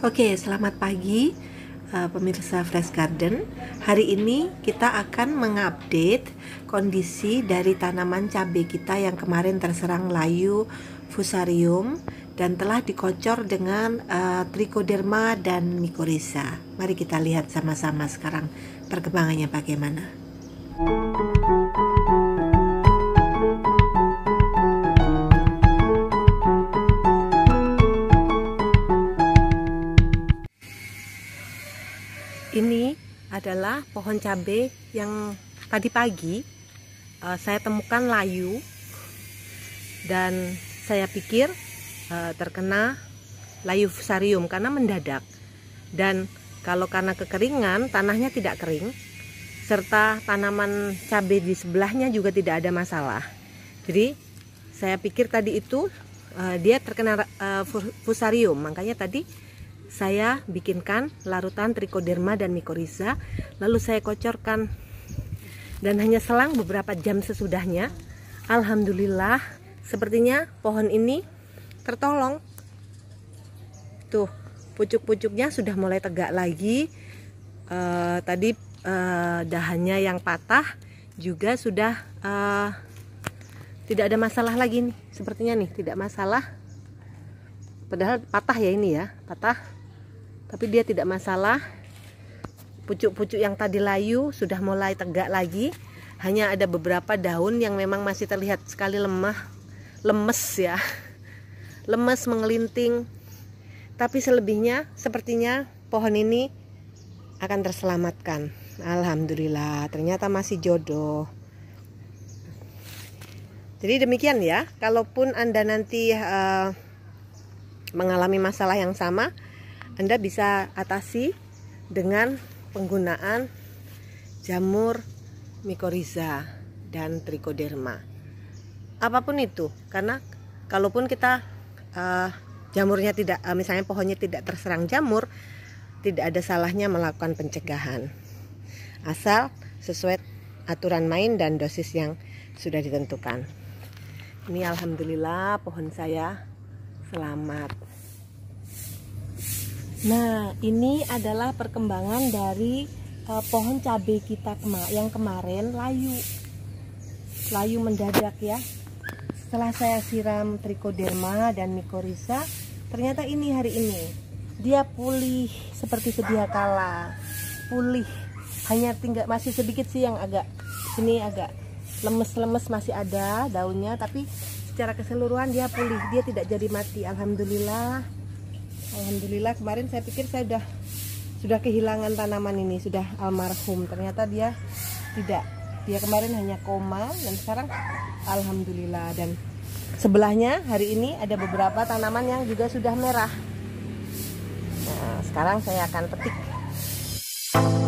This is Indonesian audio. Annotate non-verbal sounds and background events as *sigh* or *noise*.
Oke, selamat pagi uh, pemirsa Fresh Garden. Hari ini kita akan mengupdate kondisi dari tanaman cabai kita yang kemarin terserang layu fusarium dan telah dikocor dengan uh, trichoderma dan mycorrhiza. Mari kita lihat sama-sama sekarang perkembangannya bagaimana. Musik Ini adalah pohon cabai yang tadi pagi uh, saya temukan layu dan saya pikir uh, terkena layu fusarium karena mendadak dan kalau karena kekeringan tanahnya tidak kering serta tanaman cabai di sebelahnya juga tidak ada masalah jadi saya pikir tadi itu uh, dia terkena uh, fusarium makanya tadi saya bikinkan larutan trichoderma dan mikoriza lalu saya kocorkan dan hanya selang beberapa jam sesudahnya Alhamdulillah sepertinya pohon ini tertolong tuh pucuk-pucuknya sudah mulai tegak lagi e, tadi e, dahannya yang patah juga sudah e, tidak ada masalah lagi nih sepertinya nih tidak masalah padahal patah ya ini ya patah tapi dia tidak masalah pucuk-pucuk yang tadi layu sudah mulai tegak lagi hanya ada beberapa daun yang memang masih terlihat sekali lemah lemes ya *laughs* lemes mengelinting tapi selebihnya sepertinya pohon ini akan terselamatkan Alhamdulillah ternyata masih jodoh jadi demikian ya kalaupun anda nanti uh, mengalami masalah yang sama anda bisa atasi dengan penggunaan jamur mikoriza dan trichoderma. Apapun itu, karena kalaupun kita uh, jamurnya tidak uh, misalnya pohonnya tidak terserang jamur, tidak ada salahnya melakukan pencegahan. Asal sesuai aturan main dan dosis yang sudah ditentukan. Ini alhamdulillah pohon saya selamat. Nah, ini adalah perkembangan dari uh, pohon cabai kita kema yang kemarin layu. Layu mendadak ya. Setelah saya siram trichoderma dan mikorisa, ternyata ini hari ini dia pulih seperti sedia kala. Pulih. Hanya tinggal masih sedikit sih yang agak sini agak lemes-lemes masih ada daunnya, tapi secara keseluruhan dia pulih. Dia tidak jadi mati. Alhamdulillah Alhamdulillah kemarin saya pikir saya sudah sudah kehilangan tanaman ini sudah almarhum ternyata dia tidak dia kemarin hanya koma dan sekarang Alhamdulillah dan sebelahnya hari ini ada beberapa tanaman yang juga sudah merah nah sekarang saya akan petik Thank you.